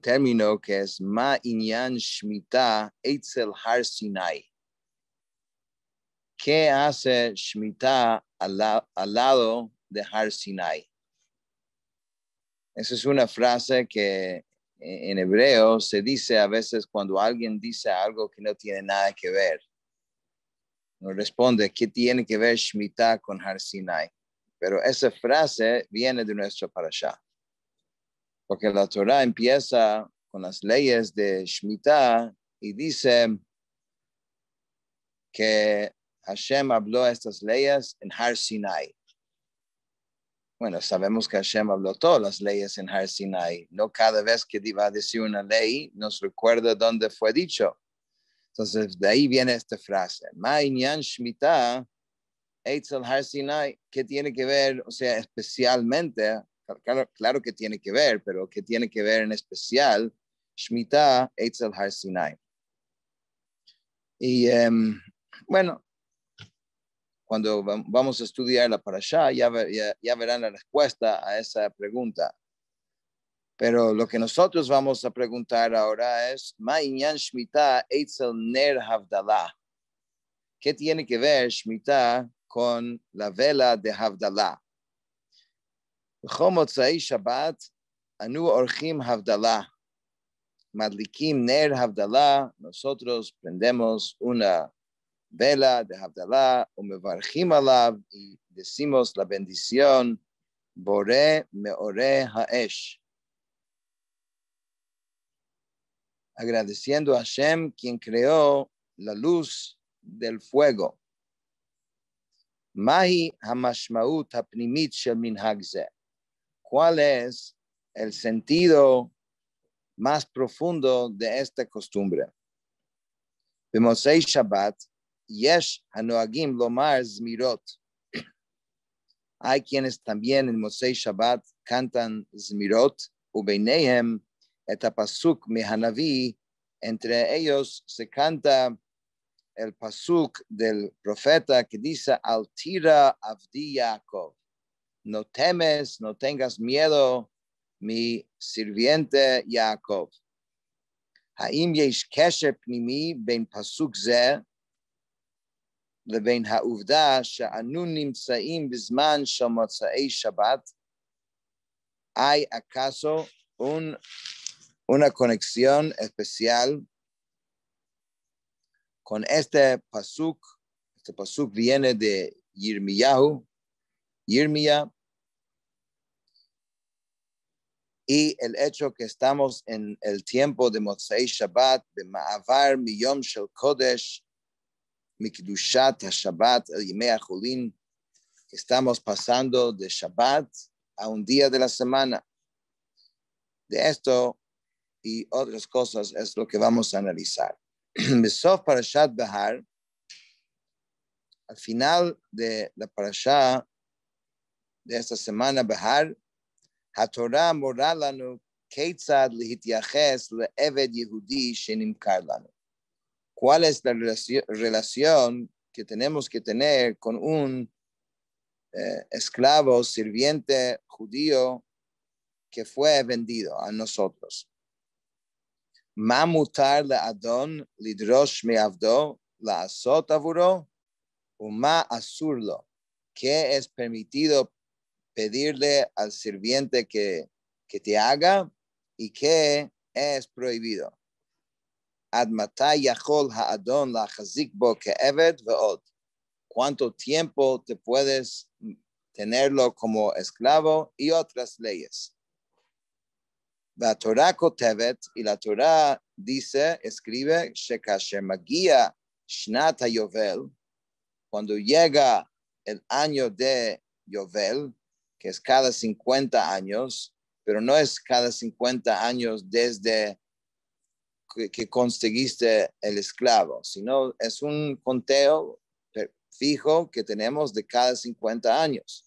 término que es Ma Inyan Shmita Eitzel Har Sinai. ¿Qué hace Shmita al, lado de Har Sinai? Esa es una frase que e, en hebreo se dice a veces cuando alguien dice algo que no tiene nada que ver. No responde, ¿qué tiene que ver Shemitah con Har Sinai? Pero esa frase viene de nuestro allá porque la Torah empieza con las leyes de Shemitah y dice que Hashem habló estas leyes en Har Sinai. Bueno, sabemos que Hashem habló todas las leyes en Har Sinai. No cada vez que iba a decir una ley nos recuerda dónde fue dicho. Entonces, de ahí viene esta frase. Ma'inyan Shemitah Eitzel Har Sinai. ¿Qué tiene que ver, o sea, especialmente claro, que tiene que ver, pero que tiene que ver en especial Shemitah Eitzel Har Sinai. Y em, bueno, cuando vamos a estudiarla para allá, ya, verán la respuesta a esa pregunta. Pero lo que nosotros vamos a preguntar ahora es, ¿Qué tiene que ver Shemitah con la vela de Havdalah? B'chol Shabbat, Anu Orchim Havdalah. Madlikim Ner Havdalah. Nosotros prendemos una vela de Havdalah, Umevarchim alav y decimos la bendición, Bore Meore Haesh. Agradeciendo a Hashem, quien creó la luz del fuego. Mahi Hamashmaut Hapnimit Shel Minhag cuál es el sentido más profundo de esta costumbre. Mosey Shabbat yesh Hanoagim lomar zmirot. Hay quienes también en Mosei Shabbat cantan Zmirot, Ubeinehem, Etapasuk Mehanavi. Entre ellos se canta el Pasuk del profeta que dice Altira Avdi Yaakov no temes, no tengas miedo, mi sirviente Jacob. Haim Y ni pnimi ben pasuk ze leben ha'uvda she'anu saim bizman shel motzei Shabbat. Hay acaso una conexión especial con este pasuk. Este pasuk viene de Yirmiyahu. Yirmiyahu. y el hecho que estamos en el tiempo de Motzei Shabbat, de Ma'avar Miyom Shel Kodesh, Mikdushat HaShabbat, el Yimei Julin, que estamos pasando de Shabbat a un día de la semana. De esto y otras cosas es lo que vamos a analizar. Besof Parashat Behar, al final de la Parashat de esta semana, Behar, התורה מורה לנו כיצד להתייחס לעבד יהודי שנמכר לנו. ¿Cuál es la relación que tenemos que tener con un eh, esclavo, sirviente judío que fue vendido a nosotros? Mamutar מותר לאדון לדרוש מעבדו avdo עבורו ומה אסור asurlo? ¿Qué es permitido pedirle al sirviente que, te haga y que es prohibido. ¿Cuánto tiempo te puedes tenerlo como esclavo y otras leyes? La Torah y la dice, escribe, cuando llega el año de Yovel, que es cada 50 años, pero no es cada 50 años desde que, conseguiste el esclavo, sino es un conteo fijo que tenemos de cada 50 años.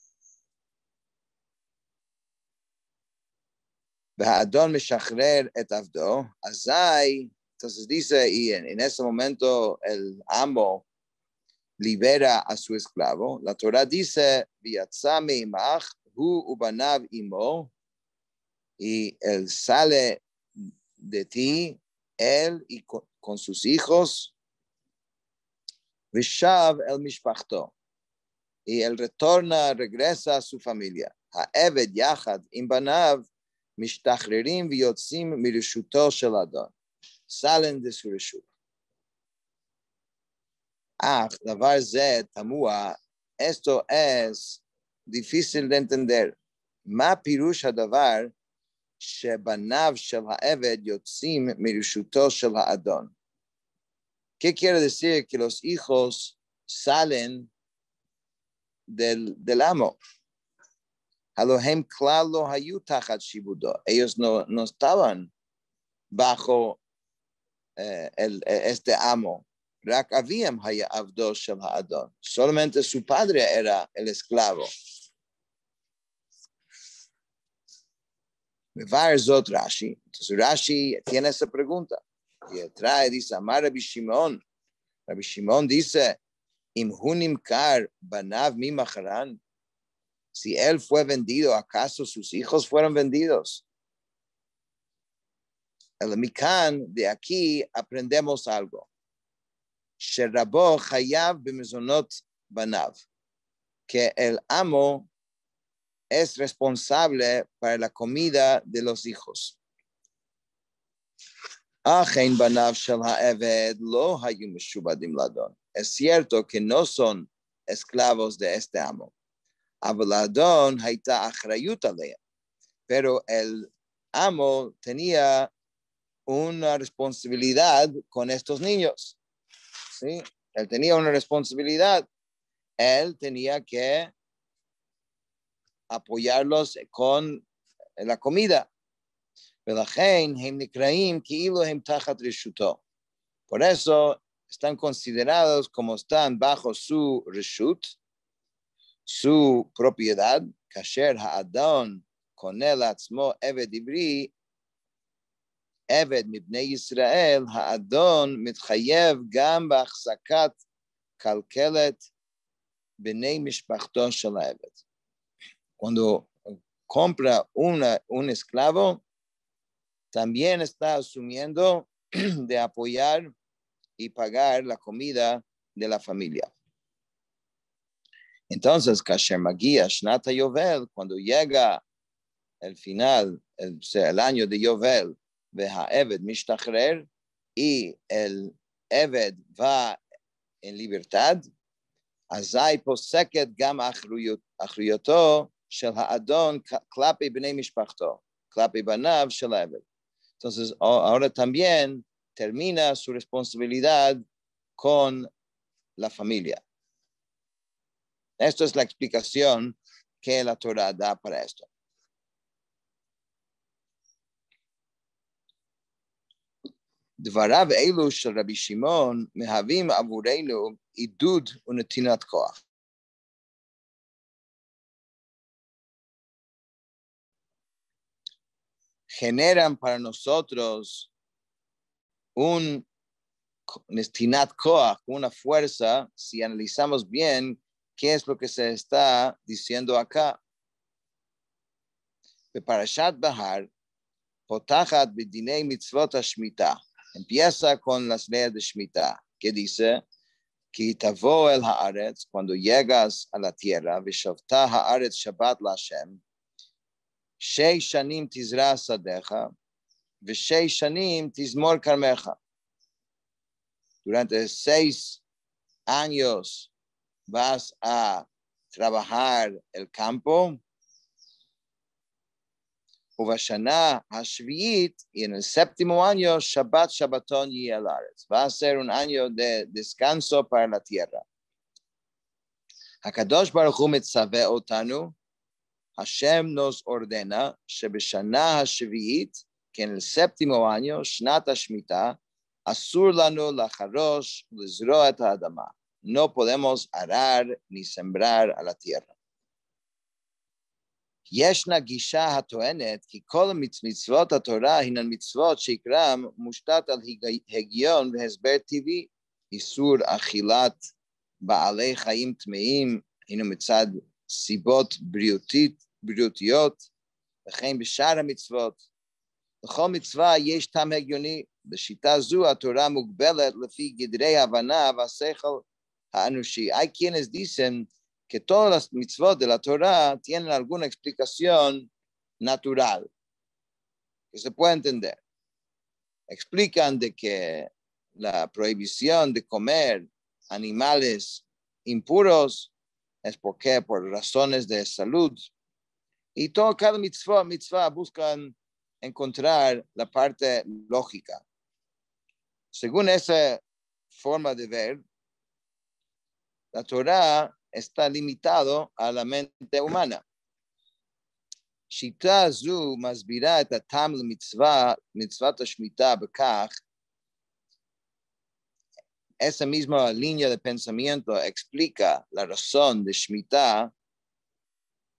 Entonces dice, y en, en ese momento el amo libera a su esclavo. La Torah dice, ubanav imo. Y el sale de ti, él y con, sus hijos. Vishav el mishpachto. Y él retorna, regresa a su familia. eved yachad im banav mishtachririm v'yotzim mirushuto shel adon. Salen de su reshut. Ach, davar ze tamua. Esto es difícil de entender. Ma pirush adavar shebanav shel ha'eved yotzim mirushuto shel ha'adon. ¿Qué quiere decir que los hijos salen del, del amo? Aloheim klalo hayuta hayu shibudo. Ellos no, no estaban bajo eh, el, este amo. Rak aviam haya avdo shel ha'adon. Solamente su padre era el esclavo. zot Rashi. Entonces Rashi tiene esa pregunta. Y trae, dice, Amar Rabbi Shimon. Rabbi Shimon dice, Kar Banav Mimacharan. Si él fue vendido, ¿acaso sus hijos fueron vendidos? El Mikan, de aquí aprendemos algo. Sherabo Hayav Bimizonot Banav. Que el amo es responsable para la comida de los hijos. Es cierto que no son esclavos de este amo. Pero el amo tenía una responsabilidad con estos niños. ¿sí? Él tenía una responsabilidad. Él tenía que apoyarlos con eh, la comida. Por eso están considerados como están bajo su reshut, su propiedad, kasher ha'adon el atzmo eved ibri, eved mibnei Israel, ha'adon mitchayev gam b'achzakat kalkelet b'nei mishpachto shel eved cuando compra un esclavo, también está asumiendo de apoyar y pagar la comida de la familia. Entonces, Kasher Magia, Yovel, cuando llega el final, el, el año de Yovel, Veja Eved Mishtachrer, y el Eved va en libertad, Azai Poseket Gam shel ha'adon klapi b'nei mishpachto, klapi banav shel Entonces, ahora también termina su responsabilidad con la familia. Esto es la explicación que la Torah da para esto. דבריו אלו של רבי שמעון מהווים עבורנו עידוד ונתינת כוח. generan para nosotros un Nestinat Koach, una fuerza, si analizamos bien qué es lo que se está diciendo acá. Parashat Bahar, Potachat Bidinei Mitzvot shmita Empieza con las leyes de shmita que dice, el Haaretz, cuando llegas a la tierra, Vishavta Haaretz Shabbat Lashem, Shei shanim tizra sadecha, v'shei shanim tizmor carmeja. Durante seis años vas a trabajar el campo. Uvashana Hashviit, y en el séptimo año, Shabbat Shabbaton y Vas Va a ser un año de descanso para la tierra. Hakadosh Baruch Hu mitzaveh otanu Hashem nos ordena שבשנה השביעית, כן, לספטימו אניו, שנת השמיטה, אסור לנו לחרוש ולזרוע את האדמה. No podemos arar ni sembrar a la tierra. ישנה גישה הטוענת כי כל מצוות התורה הינן מצוות שעיקרם מושתת על הגיון והסבר טבעי, איסור אכילת בעלי חיים טמאים, הינו מצד סיבות בריאותית, Hay quienes dicen que todas las mitzvot de la Torah tienen alguna explicación natural que se puede entender. Explican de que la prohibición de comer animales impuros es porque por razones de salud y todo, cada mitzvah, buscan encontrar la parte lógica. Según esa forma de ver, la Torah está limitado a la mente humana. mitzvah esa misma línea de pensamiento explica la razón de Shemitah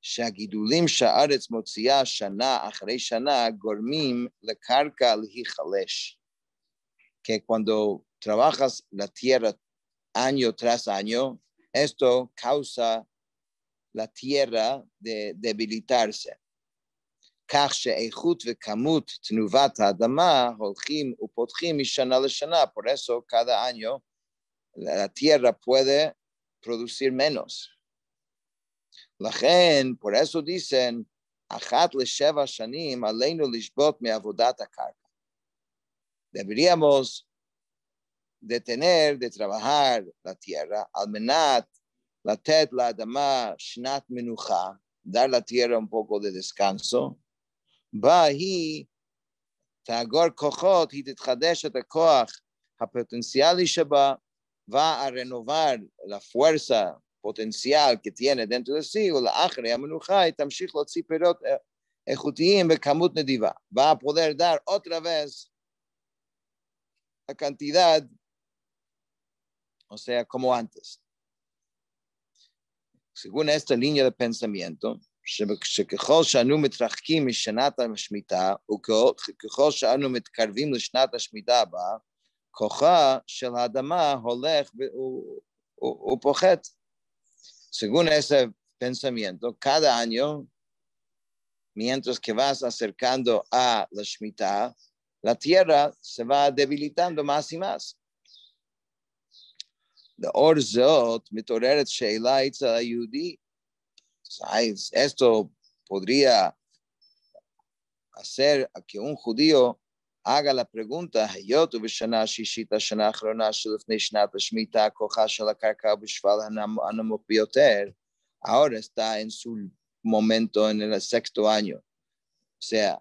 shagidulim shah arits motziya shana achraich shana gormim lekarca al hi khalish. que cuando trabajas la tierra año tras año esto causa la tierra debilitarse. kachsh echut ve-kamut tnuvata dama upotchim upotrim ishannah achraich. por eso cada año la tierra puede producir menos. לכן, por eso dicen, אחת לשבע שנים עלינו לשבות מעבודת הקרקע. deberíamos de tener, de trabajar la tierra, al menat, la tet, la adama, shnat menucha, dar la tierra un poco de descanso. Bahi, תאגור כוחות, היא תתחדש את הכוח הפוטנציאלי שבה, והרנובר, la fuerza הפוטנציאל כתהיה דנטו לשיא, ולאחרי המנוחה היא תמשיך להוציא פירות אה, איכותיים בכמות נדיבה. פרודר דר עוד וס, הקנטידד, עושה כמו אנטס. según esta ליניה לפנסמיינטו, שככל שאנו מתרחקים משנת השמיטה, וככל שאנו מתקרבים לשנת השמיטה הבאה, כוחה של האדמה הולך ופוחת. según ese pensamiento, cada año, mientras que vas acercando a la Shemitah, la tierra se va debilitando más y más. esto podría hacer que un judío haga la pregunta, tuve shana shishita shana achrona shelifnei shnat shmita kocha shel karka ubishval hanamok biyoter. Ahora está en su momento en el sexto año. O sea,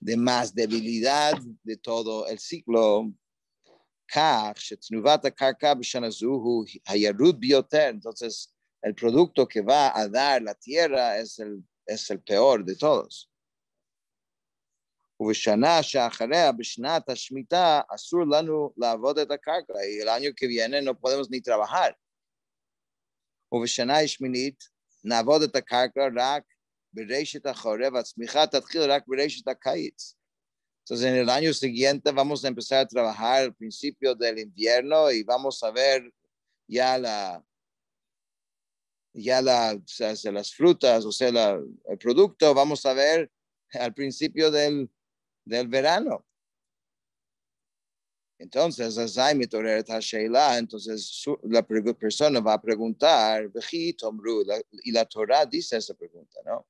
de más debilidad de todo el ciclo. Entonces, el producto que va a dar la tierra es el, es el peor de todos y El año que viene no podemos ni trabajar. Entonces, en el año siguiente vamos a empezar a trabajar al principio del invierno y vamos a ver ya la ya las frutas, o sea, el producto, vamos a ver al principio del, del verano. Entonces, entonces la persona va a preguntar, y la Torah dice esa pregunta, ¿no?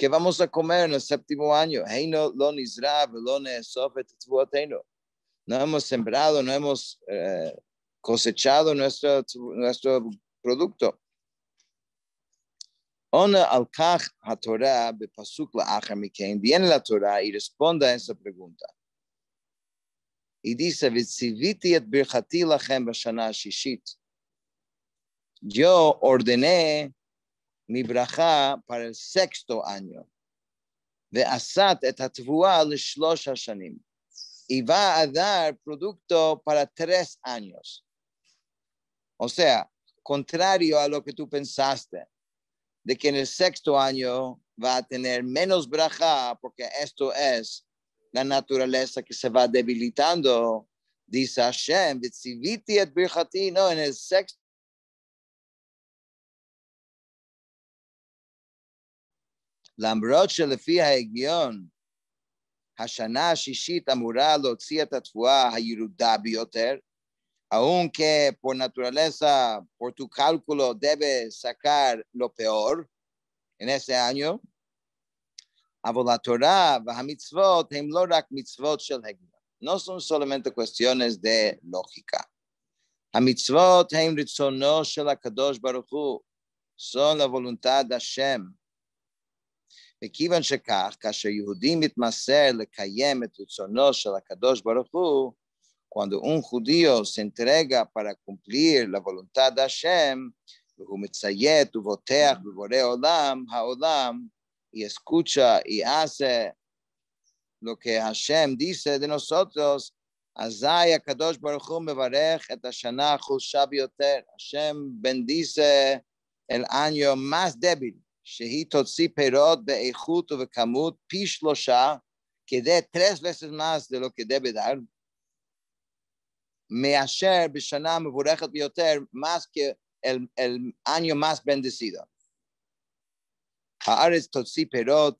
¿qué vamos a comer en el séptimo año? No hemos sembrado, no hemos eh, cosechado nuestro, nuestro producto. Ona al kaj haTorah bepasuk la'achamiken. Viene la Torah y responde a esa pregunta. Y dice, Vitziviti et birchati lachem b'shana shishit. Yo ordené mi bracha para el sexto año. asat et hatvuah lishlosh hashanim. Y va a dar producto para tres años. O sea, contrario a lo que tú pensaste de que en el sexto año va a tener menos braja, porque esto es la naturaleza que se va debilitando. Dice Hashem, et birchati, no, en el sexto. la שלפי ההגיון, השנה השישית אמורה להוציא את התבואה הירודה ביותר, aunque por naturaleza, por tu cálculo, debe sacar lo peor, en ese año. Pero la mitzvot no son mitzvot de la No son solamente cuestiones de lógica. Las mitzvot son la voluntad de Son la voluntad de shem, Y por eso, cuando los judíos intentan cumplir la voluntad de Dios, cuando un judío se entrega para cumplir la voluntad de Hashem lo que mezayet uvoteh lo boreh olam haolam y escucha y hace lo que Hashem dice de nosotros a Zayakadosh Baruch Hu mevarach et haShana chul shabiother Hashem bendice el año más débil que he totzi perod be'eichut uvekamut pishlosar que de tres veces más de lo que debe dar מאשר בשנה המבורכת ביותר מס כאל אל אניו מס בנדסידו. הארץ תוציא פירות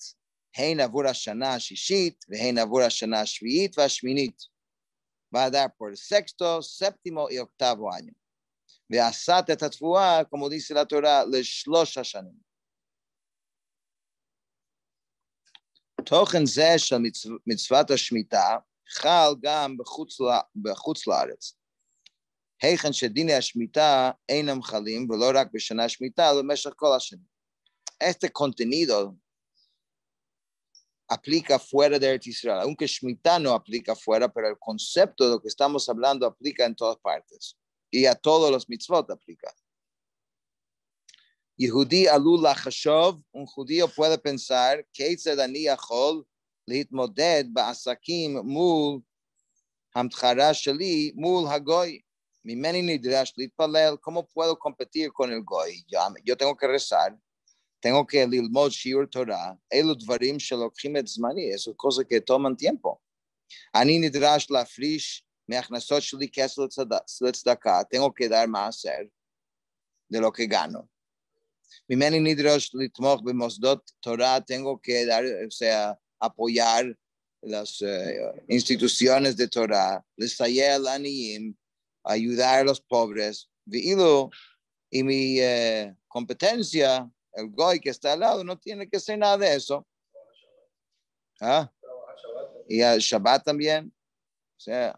הן עבור השנה השישית והן עבור השנה השביעית והשמינית. והדר פורסקסטו, ספטימו אוקטבו אניו. ועשת את התבואה, כמו דיסי לתורה, לשלוש השנים. תוכן זה של מצוות השמיטה חל גם בחוץ לארץ. היכן שדיני השמיטה אינם חלים, ולא רק בשנה השמיטה, אלא במשך כל Este contenido aplica fuera de Eretz Israel, aunque Shemitah no aplica fuera, pero el concepto de lo que estamos hablando aplica en todas partes y a todos los mitzvot aplica. Yehudi alul un judío puede pensar, es להתמודד בעסקים מול המתחרה שלי, מול הגוי. ממני נדרש להתפלל, כמו פועל קומפטיר con el goy. Yo tengo que rezar, tengo שיעור תורה, אלו דברים שלוקחים את זמני, איזו cosa que toman tiempo. אני נדרש להפריש מהכנסות שלי כסף לצדקה, tengo que מעשר, ללא lo ממני נדרש לתמוך במוסדות תורה, tengo que dar, apoyar las eh, instituciones de Torah, ayudar a los pobres. Y mi eh, competencia, el goy que está al lado, no tiene que hacer nada de eso. ¿Ah? Y al Shabbat también. O sea,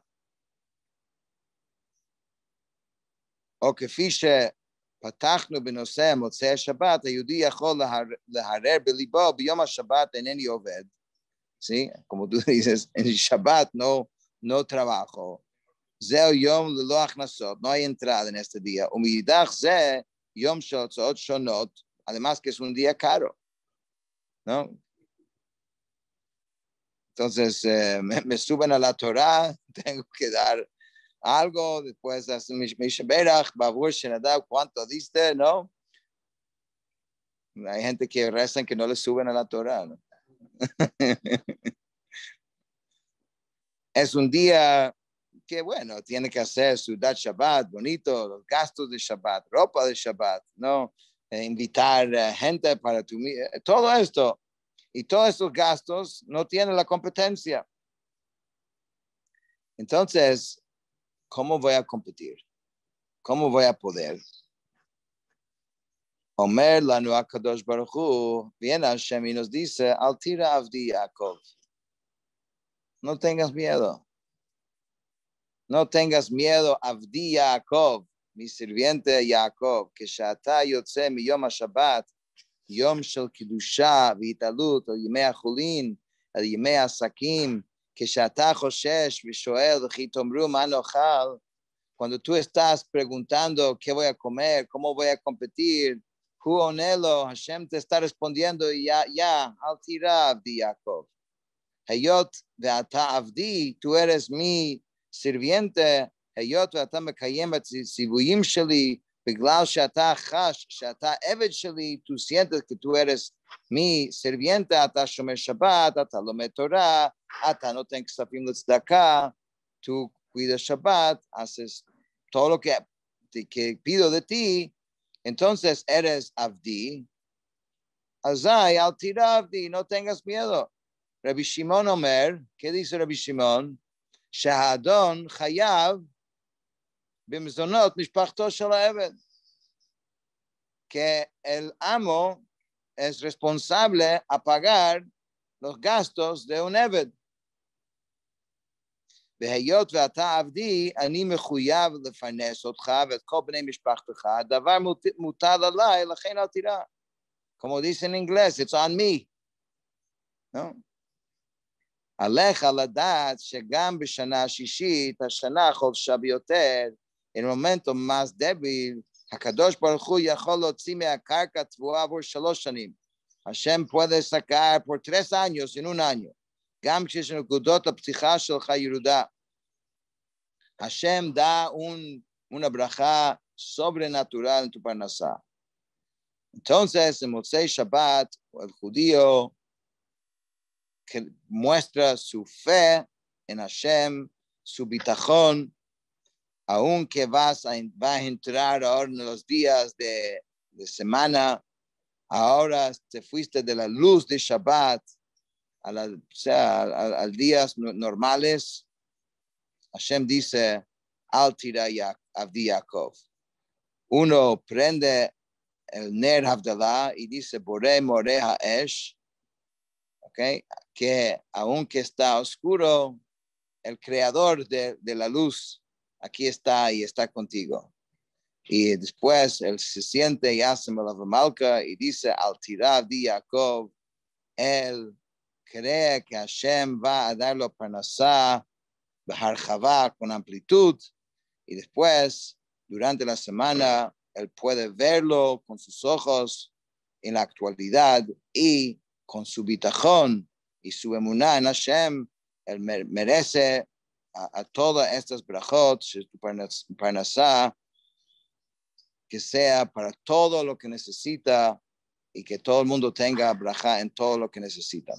o כפי שפתחנו בנושא מוצאי השבת, היהודי יכול להרהר בליבו Shabbat השבת אינני עובד. ¿sí? Como tú dices, en Shabbat no, no trabajo. no hay entrada en este día. además que es un día caro, ¿no? Entonces eh, me, suben a la Torah, tengo que dar algo, después mi ¿cuánto diste? ¿No? Hay gente que rezan que no le suben a la Torah, ¿no? es un día que, bueno, tiene que hacer edad Shabbat, bonito, los gastos de Shabbat, ropa de Shabbat, ¿no? Eh, invitar eh, gente para tu... Eh, todo esto. Y todos esos gastos no tienen la competencia. Entonces, ¿cómo voy a competir? ¿Cómo voy a poder? Omer nueva akadosh baruchu, viene Hashem y nos dice, altira avdi Yaakov. No tengas miedo. No tengas miedo, avdi Yaakov, mi sirviente Yaakov, que shata yotze mi yom shabbat Yom kedusha vitalut והתעלות, על chulin החולין, על ימי העסקים, כשאתה חושש ושואל, וכי תאמרו cuando tú estás preguntando qué voy a comer, cómo voy a competir, Hu onelo, Hashem te está respondiendo, ya, ya, al tirav de Yaakov, Hayot ve'ata avdi, tú eres mi sirviente, hayot ve'ata mekayem et sivuyim sheli, בגלל שאתה chash שאתה עבד שלי, tu sientes que tú eres mi סרוויינטה, אתה שומר שבת, אתה לומד תורה, אתה נותן כספים לצדקה, tu cuidas Shabbat. haces todo lo que, que pido de ti, Entonces, eres avdi, Azai, Altira Abdi, no tengas miedo. Rabbi Shimon Omer, ¿qué dice Rabbi Shimon? Shahadon Hayav Bimzonot Mishpachto Shalaeved. Que el amo es responsable a pagar los gastos de un Eved. והיות ואתה עבדי, אני מחויב לפרנס אותך ואת כל בני משפחתך, הדבר מוטל עליי, לכן אל תירא. כמו this in English, it's on me. No? עליך לדעת שגם בשנה השישית, השנה החופשה ביותר, אין מומנטום מס דביל, הקדוש ברוך הוא יכול להוציא מהקרקע תבואה עבור שלוש שנים. השם פועל לסקר פורטרס אניוס, אינון אניוס. גם כשיש נקודות הפתיחה שלך ירודה. hashem da un, una ברכה sobrenatural en tu panasa Entonces, en Mosei Shabbat, el judío que muestra su fe en Hashem, su bitajón, aunque vas a, va entrar ahora en los días de, de semana, ahora te fuiste de la luz de Shabbat, a, día sea, días normales, Hashem dice, al Avdi Yaakov. Uno prende el Ner Havdalah y dice, Bore Moreha esh, okay? que aunque está oscuro, el creador de, la luz aquí está y está contigo. Y después él se siente y hace Malavamalka y dice, Al de Yaakov, el cree que Hashem va a darlo parnasá, bajar con amplitud, y después, durante la semana, él puede verlo con sus ojos en la actualidad y con su bitajón y su emuná en Hashem, él merece a, todas estas brachot, que sea para todo lo que necesita y que todo el mundo tenga braja en todo lo que necesita.